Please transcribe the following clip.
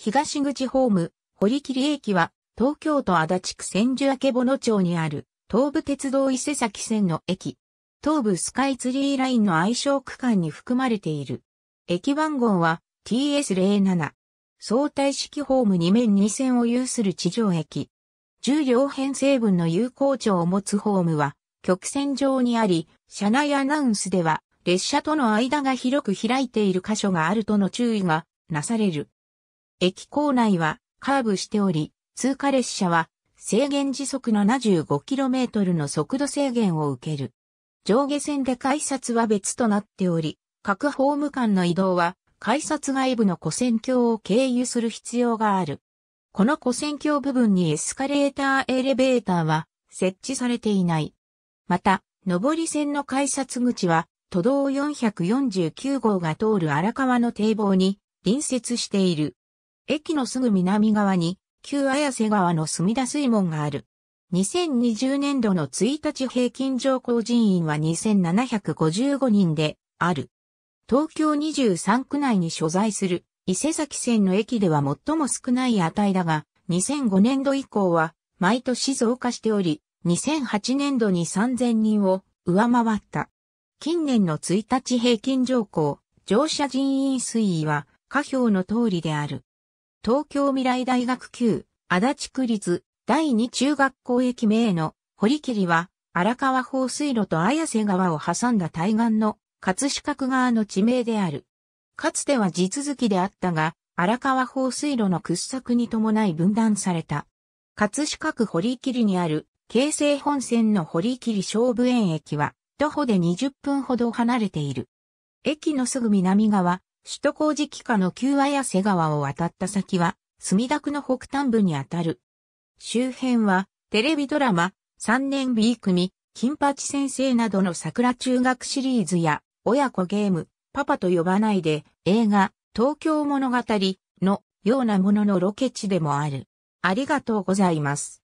東口ホーム、堀切駅は、東京都足立区千住明曙町にある、東武鉄道伊勢崎線の駅。東武スカイツリーラインの愛称区間に含まれている。駅番号は TS07。相対式ホーム2面2線を有する地上駅。重量編成分の有効長を持つホームは、曲線上にあり、車内アナウンスでは、列車との間が広く開いている箇所があるとの注意がなされる。駅構内はカーブしており、通過列車は制限時速 75km の速度制限を受ける。上下線で改札は別となっており、各ホーム間の移動は改札外部の古線橋を経由する必要がある。この古線橋部分にエスカレーターエレベーターは設置されていない。また、上り線の改札口は都道449号が通る荒川の堤防に隣接している。駅のすぐ南側に、旧綾瀬川の隅田水門がある。2020年度の1日平均乗降人員は2755人である。東京23区内に所在する伊勢崎線の駅では最も少ない値だが、2005年度以降は毎年増加しており、2008年度に3000人を上回った。近年の1日平均乗降、乗車人員推移は下表の通りである。東京未来大学級、足立区立、第二中学校駅名の堀切は、荒川放水路と綾瀬川を挟んだ対岸の葛飾区側の地名である。かつては地続きであったが、荒川放水路の掘削に伴い分断された。葛飾区堀切にある、京成本線の堀切勝負園駅は、徒歩で20分ほど離れている。駅のすぐ南側、首都工事期間の旧綾瀬川を渡った先は、墨田区の北端部にあたる。周辺は、テレビドラマ、3年 B 組、金八先生などの桜中学シリーズや、親子ゲーム、パパと呼ばないで、映画、東京物語のようなもののロケ地でもある。ありがとうございます。